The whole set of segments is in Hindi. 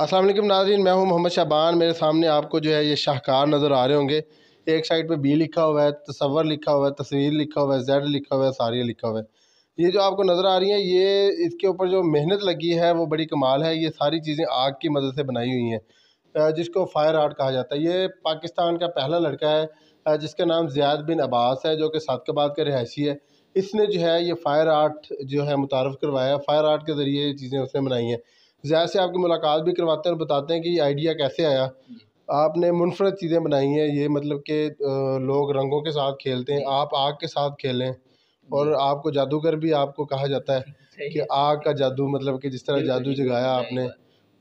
अस्सलाम वालेकुम नाजरीन मैं हूँ मोहम्मद शाबान मेरे सामने आपको जो है ये शाहकार नज़र आ रहे होंगे एक साइड पे बी लिखा हुआ है तस्वर लिखा हुआ है तस्वीर लिखा हुआ है जेड लिखा हुआ है सारिया लिखा हुआ है ये जो आपको नज़र आ रही है ये इसके ऊपर जो मेहनत लगी है वो बड़ी कमाल है ये सारी चीज़ें आग की मदद से बनाई हुई हैं जिसको फायर आर्ट कहा जाता है ये पाकिस्तान का पहला लड़का है जिसका नाम ज़ियाद बिन अब्बास है जो कि सादकाबाद का रिहायशी है इसने जो है ये फ़ायर आर्ट जो है मुतारफ़ करवाया फ़ायर आर्ट के ज़रिए ये चीज़ें उसने बनाई हैं जैद से आपकी मुलाकात भी करवाते हैं और बताते हैं कि ये आइडिया कैसे आया आपने मुनफरद चीज़ें बनाई हैं ये मतलब कि लोग रंगों के साथ खेलते हैं आप आग के साथ खेलें और आपको जादूगर भी आपको कहा जाता है कि आग का जादू मतलब कि जिस तरह जादू जगाया आपने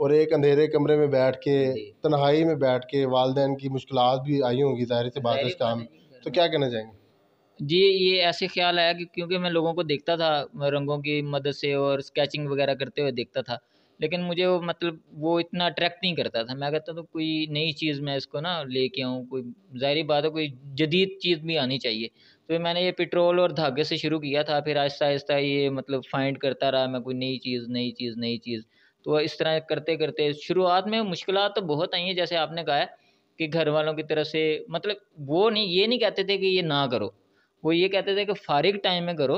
और एक अंधेरे कमरे में बैठ के तन्हाई में बैठ के वालदे की मुश्किल भी आई होंगी ज़ाहिर से बात इस काम तो क्या कहना चाहेंगे जी ये ऐसे ख्याल आया कि क्योंकि मैं लोगों को देखता था रंगों की मदद से और स्केचिंग वगैरह करते हुए देखता था लेकिन मुझे वो मतलब वो इतना अट्रैक्ट नहीं करता था मैं कहता था कोई नई चीज़ मैं इसको ना लेके आऊँ कोई ज़ाहरी बात है कोई जदीद चीज़ भी आनी चाहिए तो मैंने ये पेट्रोल और धागे से शुरू किया था फिर आहिस्ता आहिस्ता ये मतलब फाइंड करता रहा मैं कोई नई चीज़ नई चीज़ नई चीज़ तो इस तरह करते करते शुरुआत में मुश्किल तो बहुत आई हैं जैसे आपने कहा कि घर वालों की तरफ से मतलब वो नहीं ये नहीं कहते थे कि ये ना करो वो ये कहते थे कि फारिग टाइम में करो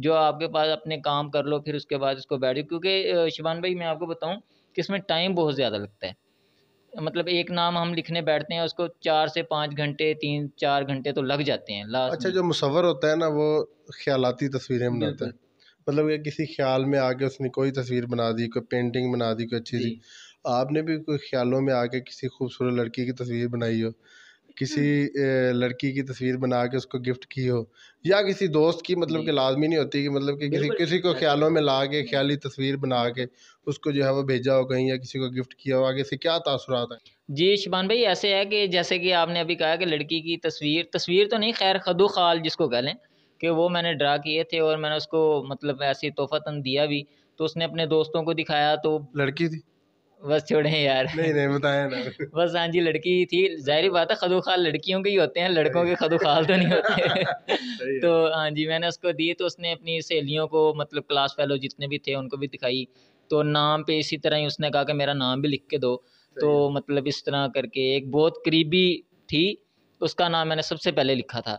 जो आपके पास अपने काम कर लो फिर उसके बाद इसको बैठ क्योंकि शिवान भाई मैं आपको बताऊं कि इसमें टाइम बहुत ज़्यादा लगता है मतलब एक नाम हम लिखने बैठते हैं उसको चार से पाँच घंटे तीन चार घंटे तो लग जाते हैं लास्ट अच्छा जो मुसवर होता है ना वो ख्यालाती तस्वीरें बनाते हैं मतलब ये किसी ख्याल में आके उसने कोई तस्वीर बना दी कोई पेंटिंग बना दी कोई अच्छी सी आपने भी कोई ख्यालों में आके किसी खूबसूरत लड़की की तस्वीर बनाई हो किसी हम्म। लड़की की तस्वीर बना के उसको गिफ्ट की हो या किसी दोस्त की मतलब कि लाजमी नहीं होती कि मतलब कि किसी किसी को हाँ ख्यालों में ला के हम्म। ख्याली तस्वीर बना के उसको जो है वो भेजा हो कहीं या किसी को गिफ्ट किया हो आगे से क्या तासरात है जी शिबान भाई ऐसे है कि जैसे कि आपने अभी कहा कि लड़की की तस्वीर तस्वीर तो नहीं खैर खदो खाल जिसको कह लें कि वो मैंने ड्रा किए थे और मैंने उसको मतलब ऐसी तोहफ़ा दिया भी तो उसने अपने दोस्तों को दिखाया तो लड़की थी बस छोड़े यार नहीं नहीं बताया ना बस हाँ जी लड़की थी जाहिर बात है खदो खाल लड़कियों के ही होते हैं लड़कों के खदो खाल तो नहीं होते तो हाँ जी मैंने उसको दी तो उसने अपनी सहेलियों को मतलब क्लास फेलो जितने भी थे उनको भी दिखाई तो नाम पे इसी तरह ही उसने कहा कि मेरा नाम भी लिख के दो तो मतलब इस तरह करके एक बहुत करीबी थी उसका नाम मैंने सबसे पहले लिखा था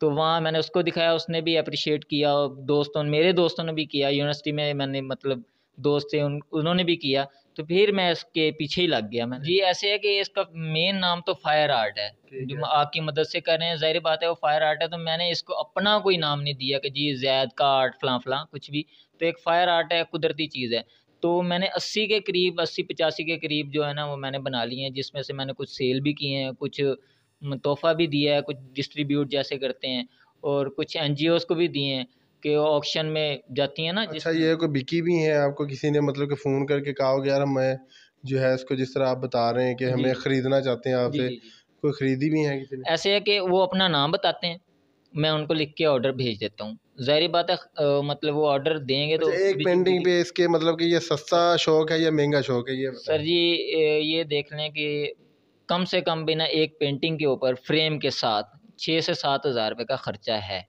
तो वहाँ मैंने उसको दिखाया उसने भी अप्रिशिएट किया दोस्तों मेरे दोस्तों ने भी किया यूनिवर्सिटी में मैंने मतलब दोस्त थे उन उन्होंने भी किया तो फिर मैं इसके पीछे ही लग गया मैं ये ऐसे है कि इसका मेन नाम तो फायर आर्ट है जो आपकी मदद से कर रहे हैं जाहिर बात है वो फायर आर्ट है तो मैंने इसको अपना कोई नाम नहीं दिया कि जी जैद का आर्ट फला फला कुछ भी तो एक फायर आर्ट है कुदरती चीज़ है तो मैंने अस्सी के करीब अस्सी पचासी के करीब जो है ना वो मैंने बना लिए हैं जिसमें से मैंने कुछ सेल भी किए हैं कुछ तोहफ़ा भी दिया है कुछ डिस्ट्रीब्यूट जैसे करते हैं और कुछ एन को भी दिए हैं के ऑक्शन में जाती है ना अच्छा ये कोई बिकी भी है आपको किसी ने मतलब कि फ़ोन करके कहा हो यार मैं जो है इसको जिस तरह आप बता रहे हैं कि हमें ख़रीदना चाहते हैं आपसे कोई ख़रीदी भी है किसी ने ऐसे है कि वो अपना नाम बताते हैं मैं उनको लिख के ऑर्डर भेज देता हूँ जाहिर बात है आ, मतलब वो ऑर्डर देंगे तो अच्छा, एक पेंटिंग पे इसके मतलब कि ये सस्ता शौक है या महंगा शौक है ये सर जी ये देख लें कि कम से कम बिना एक पेंटिंग के ऊपर फ्रेम के साथ छः से सात हज़ार रुपये का ख़र्चा है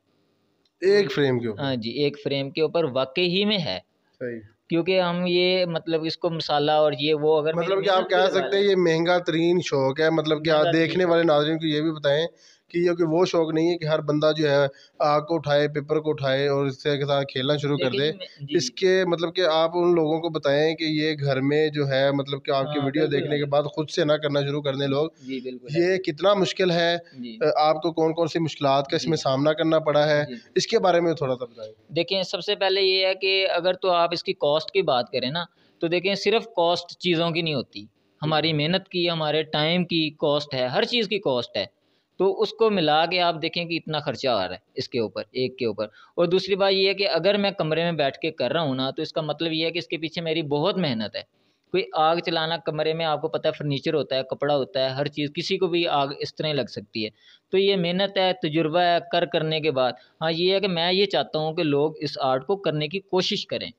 एक फ्रेम के ऊपर हाँ जी एक फ्रेम के ऊपर वाकई ही में है क्योंकि हम ये मतलब इसको मसाला और ये वो अगर मतलब कि आप कह सकते हैं ये महंगा तरीन शौक है मतलब कि आप देखने वाले नाजरन को ये भी बताएं कि क्योंकि वो शौक नहीं है कि हर बंदा जो है आग को उठाए पेपर को उठाए और इससे के साथ खेलना शुरू कर दे इसके मतलब कि आप उन लोगों को बताएं कि ये घर में जो है मतलब कि आपकी हाँ, वीडियो देखने के बाद खुद से ना करना शुरू कर दें लोग ये कितना मुश्किल है आपको कौन कौन सी मुश्किल का इसमें सामना करना पड़ा है इसके बारे में थोड़ा सा बताए देखिए सबसे पहले ये है कि अगर तो आप इसकी कॉस्ट की बात करें ना तो देखें सिर्फ कॉस्ट चीज़ों की नहीं होती हमारी मेहनत की हमारे टाइम की कॉस्ट है हर चीज़ की कॉस्ट है तो उसको मिला के आप देखें कि इतना खर्चा आ रहा है इसके ऊपर एक के ऊपर और दूसरी बात ये है कि अगर मैं कमरे में बैठ के कर रहा हूँ ना तो इसका मतलब ये है कि इसके पीछे मेरी बहुत मेहनत है कोई आग चलाना कमरे में आपको पता है फर्नीचर होता है कपड़ा होता है हर चीज़ किसी को भी आग इस तरह लग सकती है तो ये मेहनत है तजुर्बा है कर करने के बाद हाँ ये है कि मैं ये चाहता हूँ कि लोग इस आर्ट को करने की कोशिश करें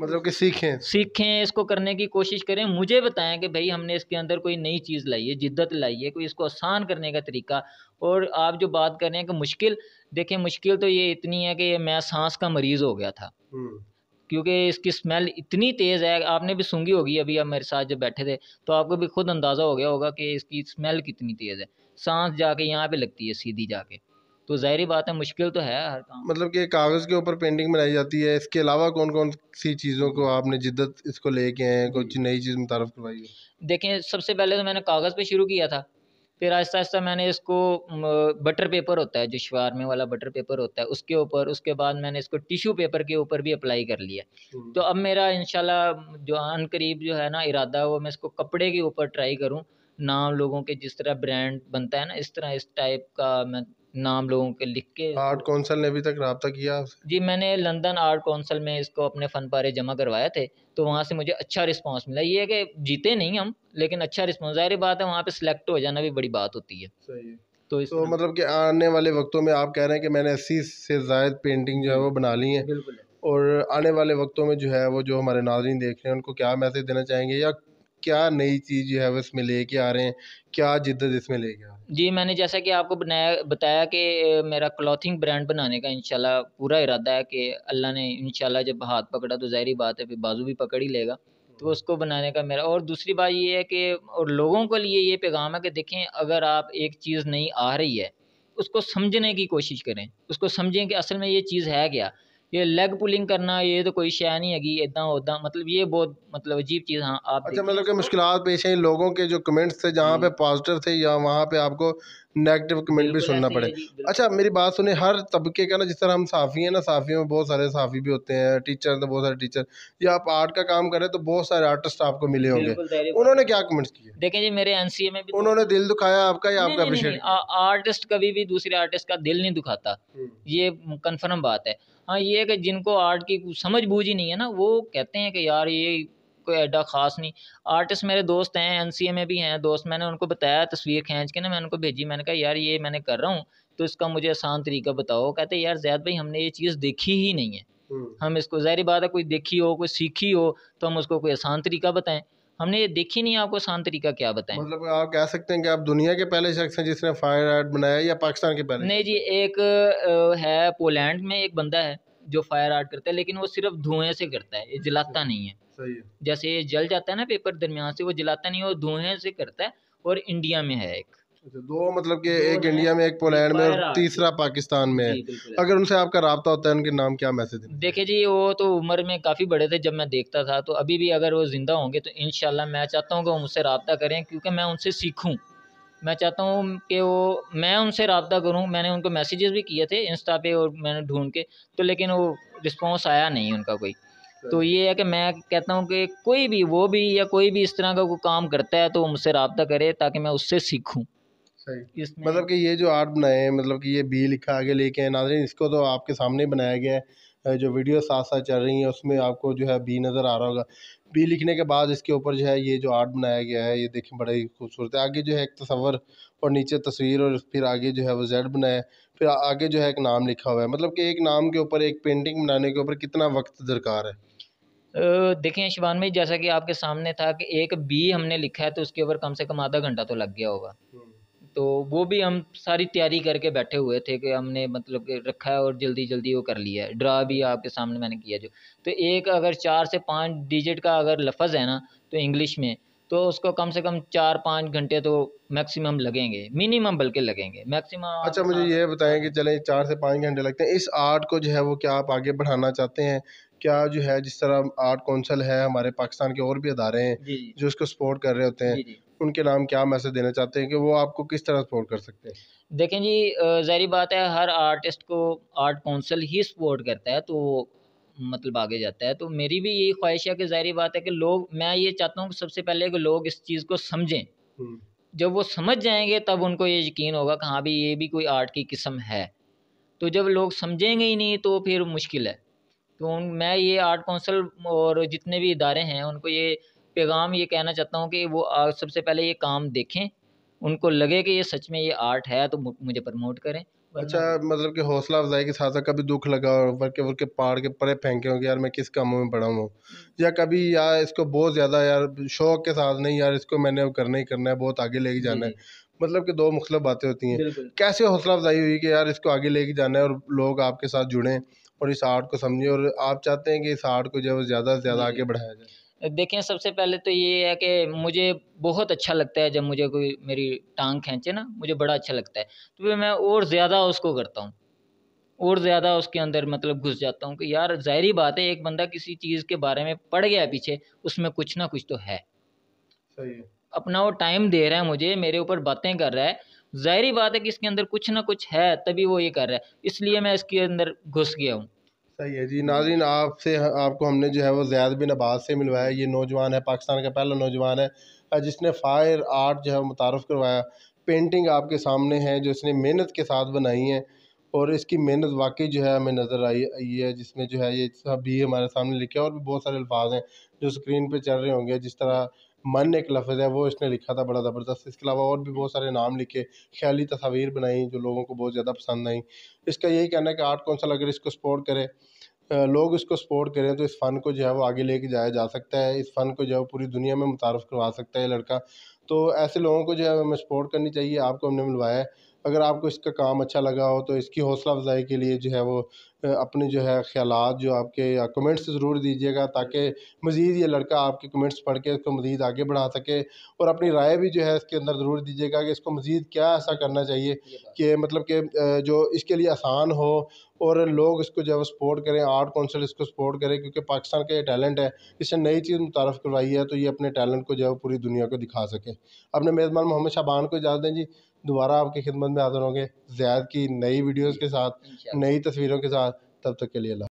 मतलब कि सीखें सीखें इसको करने की कोशिश करें मुझे बताएं कि भाई हमने इसके अंदर कोई नई चीज़ लाई है जिद्दत लाई है कोई इसको आसान करने का तरीका और आप जो बात कर रहे हैं कि मुश्किल देखें मुश्किल तो ये इतनी है कि मैं सांस का मरीज़ हो गया था हम्म। क्योंकि इसकी स्मेल इतनी तेज़ है आपने भी सूंघी होगी अभी आप मेरे साथ जब बैठे थे तो आपको भी खुद अंदाज़ा हो गया होगा कि इसकी स्मेल कितनी तेज़ है सांस जाके यहाँ पे लगती है सीधी जाके तो जाहिर बात है मुश्किल तो है हर काम मतलब कि कागज़ के ऊपर पेंटिंग बनाई जाती है इसके अलावा कौन कौन सी चीज़ों को आपने जिद्दत इसको लेके आए हैं कुछ नई चीज़ मुतारफ़ करवाई है देखें सबसे पहले तो मैंने कागज़ पर शुरू किया था फिर आहिस्ता आहिस्ता मैंने इसको बटर पेपर होता है जो शवारमे वाला बटर पेपर होता है उसके ऊपर उसके बाद मैंने इसको टिशू पेपर के ऊपर भी अप्लाई कर लिया हम्म। तो अब मेरा इंशाल्लाह जो आन करीब जो है ना इरादा वो मैं इसको कपड़े के ऊपर ट्राई करूँ नाम लोगों के जिस तरह ब्रांड बनता है ना इस तरह इस टाइप का मैं नाम लोगों के लिख के आर्ट काउंसिल ने अभी तक रबता किया जी मैंने लंदन आर्ट काउंसिल में इसको अपने फ़न पारे जमा करवाए थे तो वहाँ से मुझे अच्छा रिस्पांस मिला ये है कि जीते नहीं हम लेकिन अच्छा रिस्पांस जाहिर बात है वहाँ पे सिलेक्ट हो जाना भी बड़ी बात होती है सही तो इस तो मतलब कि आने वाले वक्तों में आप कह रहे हैं कि मैंने अस्सी से ज़ायद पेंटिंग जो है वो बना ली है बिल्कुल और आने वाले वक्तों में जो है वो जो हमारे नाजरन देख रहे हैं उनको क्या मैसेज देना चाहेंगे या क्या नई चीज़ जो है वो इसमें लेके आ रहे हैं क्या जिद्दत इसमें लेके आ रहे हैं जी मैंने जैसा कि आपको बनाया बताया कि मेरा क्लॉथिंग ब्रांड बनाने का इंशाल्लाह पूरा इरादा है कि अल्लाह ने इंशाल्लाह जब हाथ पकड़ा तो जहरी बात है फिर बाजू भी पकड़ ही लेगा तो उसको बनाने का मेरा और दूसरी बात ये है कि और लोगों के लिए ये पैगाम है कि देखें अगर आप एक चीज़ नहीं आ रही है उसको समझने की कोशिश करें उसको समझें कि असल में ये चीज़ है क्या ये लेग पुलिंग करना ये तो कोई शय नहीं हैगी इदा उदा मतलब ये बहुत मतलब अजीब चीज़ हाँ आप अच्छा मतलब कि मुश्किल पेश आई लोगों के जो कमेंट्स थे जहाँ पे पॉजिटिव थे या वहाँ पे आपको नेगेटिव कमेंट भी सुनना पड़े अच्छा मेरी बात सुने हर तबके का ना जिस तरह हम साफ़ी हैं ना साफ़ी में बहुत सारे साफ़ी भी होते हैं टीचर तो बहुत सारे टीचर या आप आर्ट का काम करें तो बहुत सारे आर्टिस्ट आपको मिले होंगे उन्होंने क्या कमेंट्स किए देखें जी मेरे एनसीए में भी तो उन्होंने दिल दुखाया आपका या आपका आर्टिस्ट कभी भी दूसरे आर्टिस्ट का दिल नहीं दुखाता हम्म। ये कन्फर्म बात है हाँ ये है कि जिनको आर्ट की कुछ समझ बूझ ही नहीं है ना वो कहते हैं कि यार ये कोई एडा ख़ास नहीं आर्टिस्ट मेरे दोस्त हैं एन में भी हैं दोस्त मैंने उनको बताया तस्वीर खींच के ना मैंने उनको भेजी मैंने कहा यार ये मैंने कर रहा हूँ तो इसका मुझे आसान तरीका बताओ कहते यार जैद भाई हमने ये चीज़ देखी ही नहीं है हम्म। हम इसको जहरी बात है कोई देखी हो कोई सीखी हो तो हम उसको कोई आसान तरीका बताएं हमने देखी नहीं आपको आसान तरीका क्या बताएं मतलब आप कह सकते हैं कि आप दुनिया के पहले शख्स हैं जिसने फायर आर्ट बनाया या पाकिस्तान के पहले नहीं जी एक है पोलैंड में एक बंदा है जो फायर आर्ट करता है लेकिन वो सिर्फ धुएं से करता है ये जलाता नहीं है सही है जैसे ये जल जाता है ना पेपर दरमियान से वो जलाता नहीं है वो धुएं से करता है और इंडिया में है एक अच्छा, दो मतलब कि एक इंडिया में एक पोलैंड में और तीसरा पाकिस्तान में अगर उनसे आपका रबता होता है उनके नाम क्या मैसेज देखिए जी वो तो उम्र में काफ़ी बड़े थे जब मैं देखता था तो अभी भी अगर वो ज़िंदा होंगे तो इन मैं चाहता हूँ कि उनसे रबता करें क्योंकि मैं उनसे सीखूँ मैं चाहता हूँ कि वो मैं उनसे रबता करूँ मैंने उनको मैसेजेस भी किए थे इंस्टा पे और मैंने ढूंढ के तो लेकिन वो रिस्पॉन्स आया नहीं उनका कोई तो ये है कि मैं कहता हूँ कि कोई भी वो भी या कोई भी इस तरह का कोई काम करता है तो मुझसे रबता करे ताकि मैं उससे सीखूँ सही इसमें मतलब कि ये जो आर्ट बनाए हैं मतलब कि ये बी लिखा आगे लेके हैं नाजरीन इसको तो आपके सामने ही बनाया गया है जो वीडियो साथ साथ चल रही है उसमें आपको जो है बी नज़र आ रहा होगा बी लिखने के बाद इसके ऊपर जो है ये जो आर्ट बनाया गया है ये देखें बड़ा ही खूबसूरत है आगे जो है एक तस्वर और नीचे तस्वीर और फिर आगे जो है वो जेड बनाया फिर आगे जो है एक नाम लिखा हुआ है मतलब कि एक नाम के ऊपर एक पेंटिंग बनाने के ऊपर कितना वक्त दरकार है देखिए शिवान में जैसा कि आपके सामने था कि एक बी हमने लिखा है तो उसके ऊपर कम से कम आधा घंटा तो लग गया होगा हम्म। तो वो भी हम सारी तैयारी करके बैठे हुए थे कि हमने मतलब कि रखा है और जल्दी जल्दी वो कर लिया है ड्रा भी आपके सामने मैंने किया जो तो एक अगर चार से पाँच डिजिट का अगर लफज है ना तो इंग्लिश में तो उसको कम से कम चार पाँच घंटे तो मैक्सिमम लगेंगे मिनिमम बल्कि लगेंगे मैक्सिमम अच्छा मुझे ये हाँ। बताएं कि चले चार से पाँच घंटे लगते हैं इस आर्ट को जो है वो क्या आप आगे बढ़ाना चाहते हैं क्या जो है जिस तरह आर्ट काउंसिल है हमारे पाकिस्तान के और भी अदारे हैं जो इसको सपोर्ट कर रहे होते हैं उनके नाम क्या मैसेज देना चाहते हैं कि वो आपको किस तरह सपोर्ट कर सकते हैं देखें जी जहरी बात है हर आर्टिस्ट को आर्ट काउंसिल ही सपोर्ट करता है तो मतलब आगे जाता है तो मेरी भी यही ख्वाहिश है कि जहरी बात है कि लोग मैं ये चाहता हूँ कि सबसे पहले कि लोग इस चीज़ को समझें हम्म। जब वो समझ जाएंगे तब उनको ये यकीन होगा कि हाँ भाई ये भी कोई आर्ट की किस्म है तो जब लोग समझेंगे ही नहीं तो फिर मुश्किल है तो मैं ये आर्ट काउंसिल और जितने भी इदारे हैं उनको ये पैगाम ये कहना चाहता हूँ कि वो सबसे पहले ये काम देखें उनको लगे कि ये सच में ये आर्ट है तो मुझे प्रमोट करें अच्छा मतलब कि हौसला अफजाई के साथ साथ कभी दुख लगा और वर्के वर्के पाड़ के परे फेंके होंगे यार मैं किस कामों में पड़ा हूँ या कभी यार इसको बहुत ज़्यादा यार शौक के साथ नहीं यार इसको मैंने करना ही करना है बहुत आगे लेके जाना है मतलब कि दो मुख्तलिफ बातें होती हैं कैसे हौसला अफजाई हुई कि यार इसको आगे लेके जाना है और लोग आपके साथ जुड़ें और इस आर्ट को समझें और आप चाहते हैं कि इस आर्ट को जो है ज़्यादा से ज़्यादा आगे बढ़ाया जाए देखें सबसे पहले तो ये है कि मुझे बहुत अच्छा लगता है जब मुझे कोई मेरी टांग खींचे ना मुझे बड़ा अच्छा लगता है तो फिर मैं और ज़्यादा उसको करता हूँ और ज़्यादा उसके अंदर मतलब घुस जाता हूँ कि यार ज़ाहरी बात है एक बंदा किसी चीज़ के बारे में पड़ गया पीछे उसमें कुछ ना कुछ तो है सही अपना वो टाइम दे रहा है मुझे मेरे ऊपर बातें कर रहा है ज़ाहरी बात है कि इसके अंदर कुछ ना कुछ है तभी वो ये कर रहा है इसलिए मैं इसके अंदर घुस गया हूँ सही है जी नाजीन आपसे आपको हमने जो है वो ज़्याद बिन अब्बास से मिलवाया ये नौजवान है पाकिस्तान का पहला नौजवान है जिसने फ़ायर आर्ट जो है मुतारफ़ करवाया पेंटिंग आपके सामने है जो इसने मेहनत के साथ बनाई है और इसकी मेहनत वाकई जो है हमें नज़र आई आई है जिसमें जो है ये सब भी हमारे सामने लिखे और भी बहुत सारे अल्फाज हैं जो स्क्रीन पर चल रहे होंगे जिस तरह मन एक लफ्ज़ है वो इसने लिखा था बड़ा ज़बरदस्त इसके अलावा और भी बहुत सारे नाम लिखे ख़्याली तस्वीर बनाई जो लोगों को बहुत ज़्यादा पसंद आई इसका यही कहना है कि आर्ट कौंसल अगर इसको सपोर्ट करे लोग इसको सपोर्ट करें तो इस फ़न को जो है वो आगे लेके जाया जा सकता है इस फ़न को जो है वो पूरी दुनिया में मुतारफ़ करवा सकता है लड़का तो ऐसे लोगों को जो है हमें सपोर्ट करनी चाहिए आपको हमने मिलवाया है अगर आपको इसका काम अच्छा लगा हो तो इसकी हौसला अफज़ाई के लिए जो है वो अपने जो है ख्याल जो आपके या कमेंट्स ज़रूर दीजिएगा ताकि मज़ीद ये लड़का आपके कमेंट्स पढ़ के इसको मज़ीद आगे बढ़ा सके और अपनी राय भी जो है इसके अंदर ज़रूर दीजिएगा कि इसको मज़ीद क्या ऐसा करना चाहिए कि मतलब कि जो इसके लिए आसान हो और लोग इसको जो है सपोर्ट करें आर्ट कौंसिल इसको सपोर्ट करें क्योंकि पाकिस्तान का ये टैलेंट है इसने नई चीज़ मुतारफ़ करवाई है तो ये अपने टैलेंट को जो है पूरी दुनिया को दिखा सके अपने मेज़बान मोहम्मद शाबान को इजाज़ दें जी दोबारा आपकी खिदमत में हाज़िर होंगे ज़ैद की नई वीडियोज़ के साथ नई तस्वीरों के साथ तब तक के लिए अल्लाह